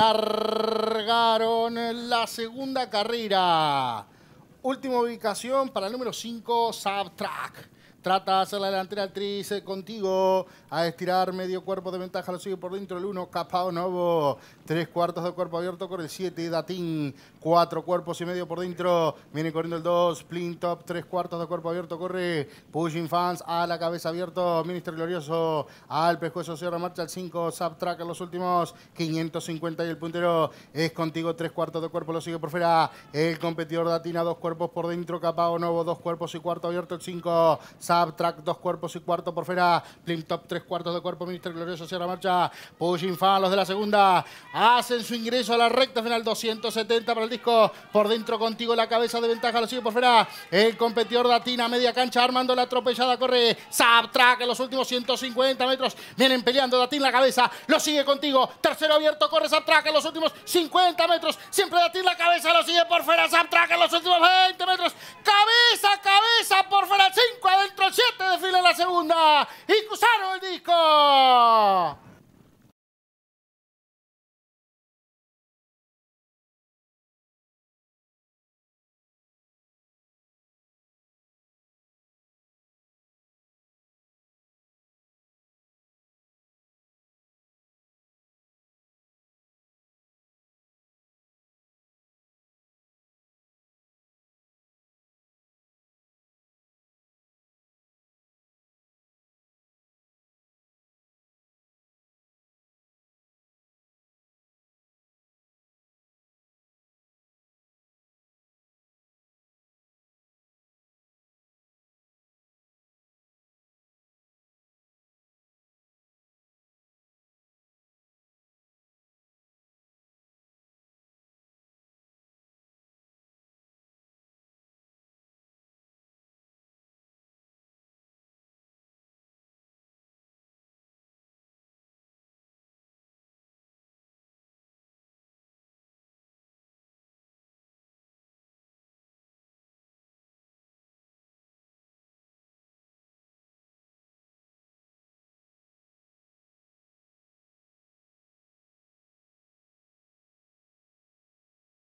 largaron la segunda carrera. Última ubicación para el número 5, Subtrack. Trata de hacer la delantera al contigo. A estirar medio cuerpo de ventaja. Lo sigue por dentro el 1. Capao Novo. Tres cuartos de cuerpo abierto corre el 7. Datín. Cuatro cuerpos y medio por dentro. Viene corriendo el 2. top Tres cuartos de cuerpo abierto. Corre. Pushing Fans. A la cabeza abierto. Ministro Glorioso. Al pescuezo cierra marcha el 5. Subtrack en los últimos. 550 y el puntero es contigo. Tres cuartos de cuerpo. Lo sigue por fuera. El competidor Datina. Dos cuerpos por dentro. Capao Novo. Dos cuerpos y cuarto abierto el 5. Subtrack, dos cuerpos y cuarto por fuera. Plim Top, tres cuartos de cuerpo. Mister Glorioso la marcha. Pushing Fan, los de la segunda. Hacen su ingreso a la recta final. 270 para el disco. Por dentro contigo la cabeza de ventaja. Lo sigue por fuera. El competidor a media cancha, armando la atropellada. Corre Subtrack en los últimos 150 metros. Vienen peleando Datín la cabeza. Lo sigue contigo. Tercero abierto. Corre Subtrack en los últimos 50 metros. Siempre Datín la cabeza. Lo sigue por fuera. Subtrack en los últimos 20 metros. Cabeza, cabeza segunda y cruzaron el disco.